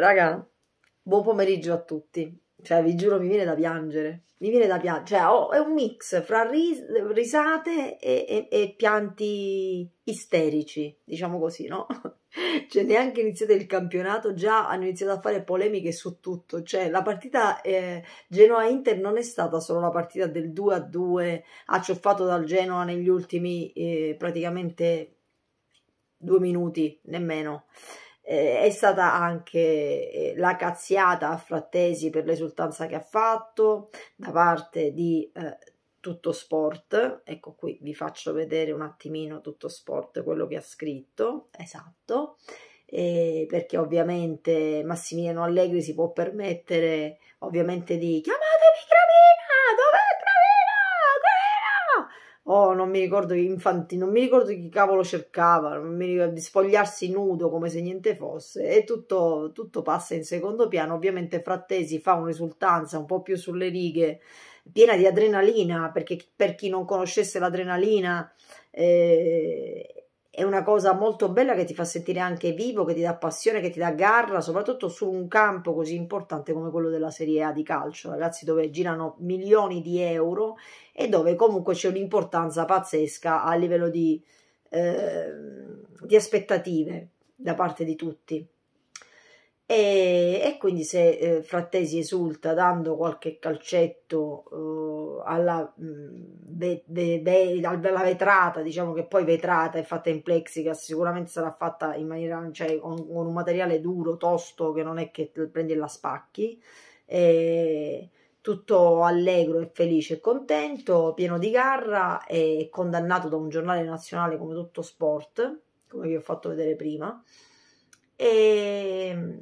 Raga, buon pomeriggio a tutti. Cioè, vi giuro, mi viene da piangere. Mi viene da piangere. Cioè, oh, è un mix fra ris risate e, e, e, pianti isterici, diciamo così, no? Cioè, neanche iniziato il campionato, già hanno iniziato a fare polemiche su tutto. Cioè, la partita eh, Genoa-Inter non è stata solo la partita del 2-2 acciuffato dal Genoa negli ultimi eh, praticamente due minuti, nemmeno eh, è stata anche eh, la cazziata a Frattesi per l'esultanza che ha fatto da parte di eh, Tutto Sport. Ecco qui vi faccio vedere un attimino Tutto Sport quello che ha scritto, esatto, eh, perché ovviamente Massimiliano Allegri si può permettere ovviamente di chiamare oh, non mi ricordo, infantile, non mi ricordo chi cavolo cercava, non mi ricordo, di spogliarsi nudo come se niente fosse e tutto, tutto passa in secondo piano. Ovviamente Frattesi fa un'esultanza un po' più sulle righe, piena di adrenalina, perché per chi non conoscesse l'adrenalina... Eh, è una cosa molto bella che ti fa sentire anche vivo, che ti dà passione, che ti dà garra, soprattutto su un campo così importante come quello della Serie A di calcio, ragazzi, dove girano milioni di euro e dove comunque c'è un'importanza pazzesca a livello di, eh, di aspettative da parte di tutti. E, e quindi se eh, Frattesi esulta dando qualche calcetto eh, alla, de, de, de, alla, vetrata, diciamo che poi vetrata è fatta in plexiglass, sicuramente sarà fatta in maniera, cioè con, con, un materiale duro, tosto, che non è che prendi e la spacchi. E tutto allegro e felice e contento, pieno di garra e condannato da un giornale nazionale come tutto sport, come vi ho fatto vedere prima. E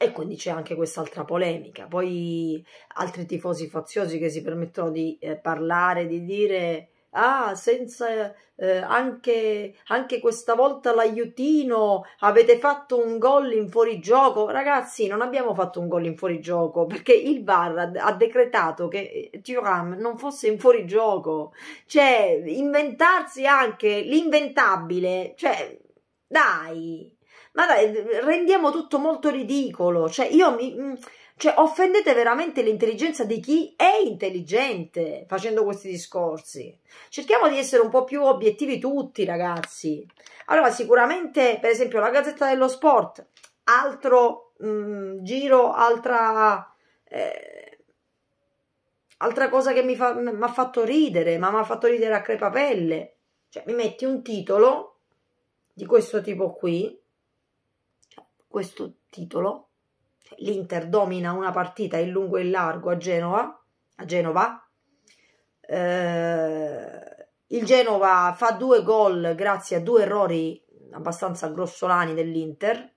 e quindi c'è anche quest'altra polemica. Poi altri tifosi faziosi che si permettono di eh, parlare, di dire ah, senza, eh, anche, anche, questa volta l'aiutino, avete fatto un gol in fuorigioco. Ragazzi, non abbiamo fatto un gol in fuorigioco perché il VAR ha decretato che eh, Thuram non fosse in fuorigioco. Cioè, inventarsi anche l'inventabile, cioè, dai! ma dai, rendiamo tutto molto ridicolo. Cioè, io mi. Mm, cioè, offendete veramente l'intelligenza di chi è intelligente facendo questi discorsi. Cerchiamo di essere un po' più obiettivi tutti, ragazzi. Allora, sicuramente, per esempio, la Gazzetta dello Sport, altro mh, mm, giro, altra. Eh, altra cosa che mi fa, ha fatto ridere, ma mi ha fatto ridere a crepapelle. Cioè, mi metti un titolo di questo tipo qui, questo titolo. L'Inter domina una partita in lungo e in largo a Genova. A Genova. Eh, il Genova fa due gol grazie a due errori abbastanza grossolani dell'Inter,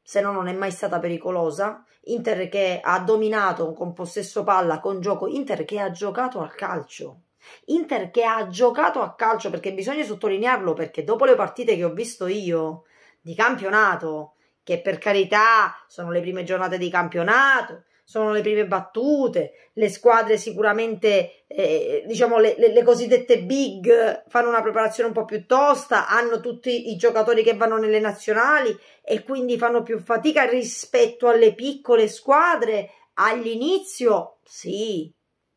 se no non è mai stata pericolosa. Inter che ha dominato con possesso palla, con gioco, Inter che ha giocato a calcio. Inter che ha giocato a calcio perché bisogna sottolinearlo perché dopo le partite che ho visto io di campionato, che per carità sono le prime giornate di campionato, sono le prime battute, le squadre sicuramente, eh, diciamo, le, le, le, cosiddette big fanno una preparazione un po' più tosta, hanno tutti i giocatori che vanno nelle nazionali e quindi fanno più fatica rispetto alle piccole squadre all'inizio. Sì,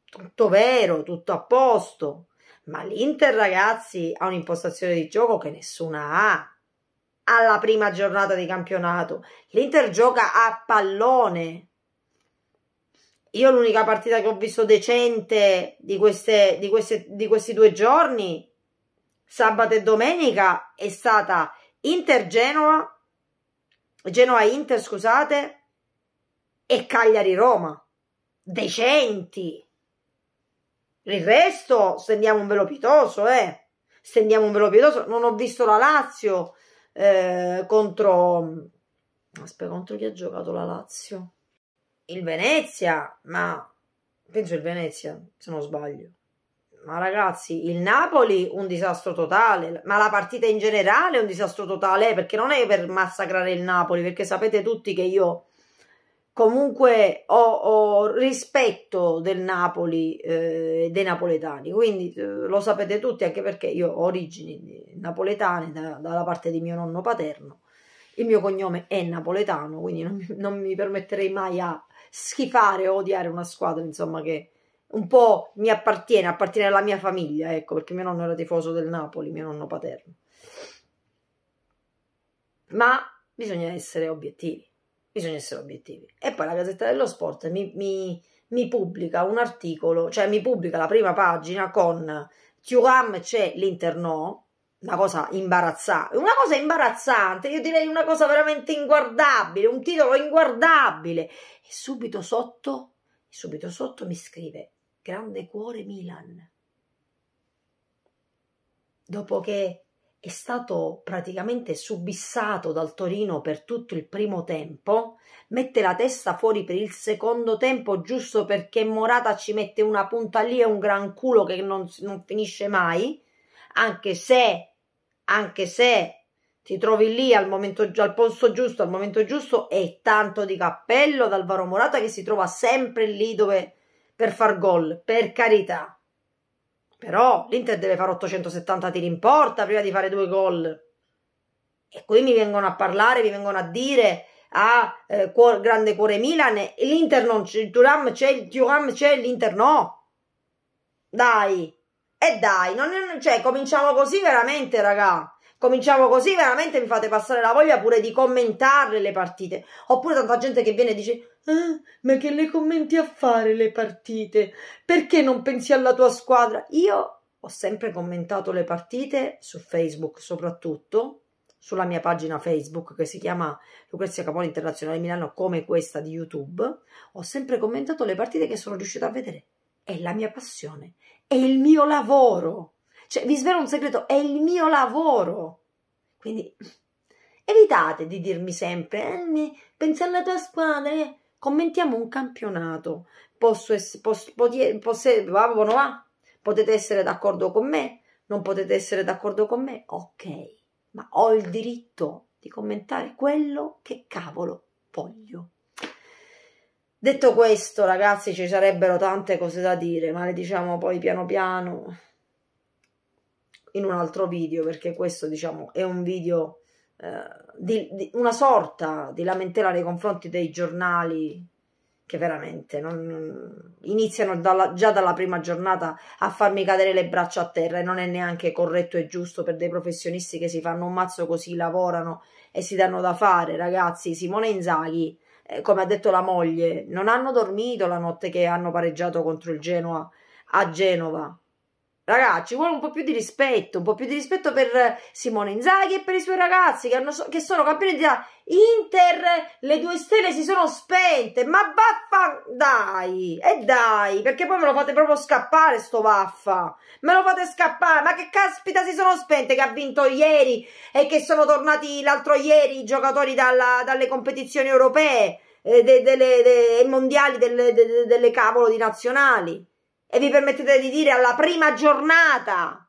tutto vero, tutto a posto, ma l'Inter ragazzi ha un'impostazione di gioco che nessuna ha alla prima giornata di campionato. L'Inter gioca a pallone. Io l'unica partita che ho visto decente di, queste, di, queste, di questi due giorni, sabato e domenica, è stata Inter-Genoa, Genoa-Inter, scusate, e Cagliari-Roma. Decenti. Il resto, stendiamo un velo pietoso, eh. Stendiamo un velo pietoso. Non ho visto la Lazio eh, contro, aspetta, contro chi ha giocato la Lazio? Il Venezia, ma penso il Venezia, se non sbaglio. Ma ragazzi, il Napoli un disastro totale, ma la partita in generale è un disastro totale, eh, perché non è per massacrare il Napoli, perché sapete tutti che io comunque ho, ho rispetto del Napoli, eh, dei napoletani, quindi eh, lo sapete tutti anche perché io ho origini napoletane da, dalla parte di mio nonno paterno, il mio cognome è napoletano, quindi non, non mi permetterei mai a schifare o odiare una squadra, insomma, che un po' mi appartiene, appartiene alla mia famiglia, ecco, perché mio nonno era tifoso del Napoli, mio nonno paterno. Ma bisogna essere obiettivi bisogna essere obiettivi. E poi la Gazzetta dello Sport mi, mi, mi pubblica un articolo, cioè mi pubblica la prima pagina con Thuram c'è l'interno, una cosa imbarazzante, una cosa imbarazzante, io direi una cosa veramente inguardabile, un titolo inguardabile. E subito sotto, subito sotto mi scrive Grande cuore Milan. Dopo che è stato praticamente subissato dal Torino per tutto il primo tempo, mette la testa fuori per il secondo tempo giusto perché Morata ci mette una punta lì e un gran culo che non, non finisce mai, anche se, anche se ti trovi lì al, momento, al posto giusto, al momento giusto, e tanto di cappello ad Alvaro Morata che si trova sempre lì dove per far gol, per carità però l'Inter deve fare 870 tiri in porta prima di fare due gol. E qui mi vengono a parlare, mi vengono a dire a ah, eh, grande cuore Milan, l'Inter non c'è, il Turam c'è, il Turam c'è, l'Inter no. Dai. E dai, non, cioè, cominciamo così veramente, raga cominciamo così, veramente mi fate passare la voglia pure di commentare le partite. Oppure tanta gente che viene e dice: ah, Ma che le commenti a fare le partite? Perché non pensi alla tua squadra? Io ho sempre commentato le partite su Facebook, soprattutto sulla mia pagina Facebook che si chiama Lucrezia Capone Internazionale Milano, come questa di YouTube. Ho sempre commentato le partite che sono riuscita a vedere. È la mia passione, è il mio lavoro. Cioè, vi svelo un segreto, è il mio lavoro. Quindi evitate di dirmi sempre, eh, pensa alla tua squadra, eh. commentiamo un campionato. Posso essere, posso, posso, va, potete essere d'accordo con me, non potete essere d'accordo con me, ok, ma ho il diritto di commentare quello che cavolo voglio. Detto questo, ragazzi, ci sarebbero tante cose da dire, ma le diciamo poi piano piano in un altro video perché questo diciamo è un video eh, di, di, una sorta di lamentela nei confronti dei giornali che veramente non, iniziano dalla, già dalla prima giornata a farmi cadere le braccia a terra e non è neanche corretto e giusto per dei professionisti che si fanno un mazzo così, lavorano e si danno da fare ragazzi, Simone Inzaghi eh, come ha detto la moglie non hanno dormito la notte che hanno pareggiato contro il Genoa a Genova Ragazzi, ci vuole un po' più di rispetto, un po' più di rispetto per Simone Inzaghi e per i suoi ragazzi che, hanno, che sono campioni di Inter, le due stelle si sono spente, ma vaffa, dai, e dai, perché poi me lo fate proprio scappare sto vaffa, me lo fate scappare, ma che caspita si sono spente che ha vinto ieri e che sono tornati l'altro ieri i giocatori dalla, dalle competizioni europee, eh, dei de, de, de, mondiali delle, delle cavolo di nazionali e vi permettete di dire alla prima giornata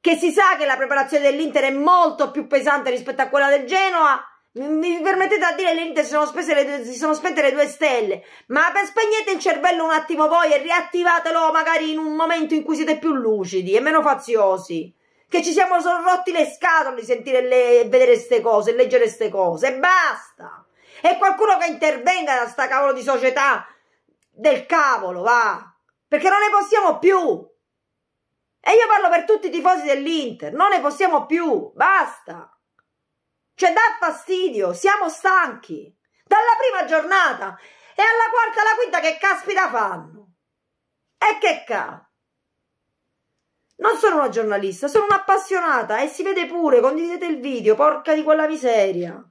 che si sa che la preparazione dell'Inter è molto più pesante rispetto a quella del Genoa vi permettete a dire che l'Inter si sono, le, si sono spente le due stelle ma spegnete il cervello un attimo voi e riattivatelo magari in un momento in cui siete più lucidi e meno faziosi che ci siamo rotti le scatole di sentire e vedere queste cose, leggere queste cose e basta e qualcuno che intervenga da sta cavolo di società del cavolo, va! Perché non ne possiamo più! E io parlo per tutti i tifosi dell'Inter, non ne possiamo più, basta! Cioè dà fastidio, siamo stanchi, dalla prima giornata e alla quarta, alla quinta che caspita fanno? E che ca? Non sono una giornalista, sono un'appassionata e si vede pure, condividete il video, porca di quella miseria!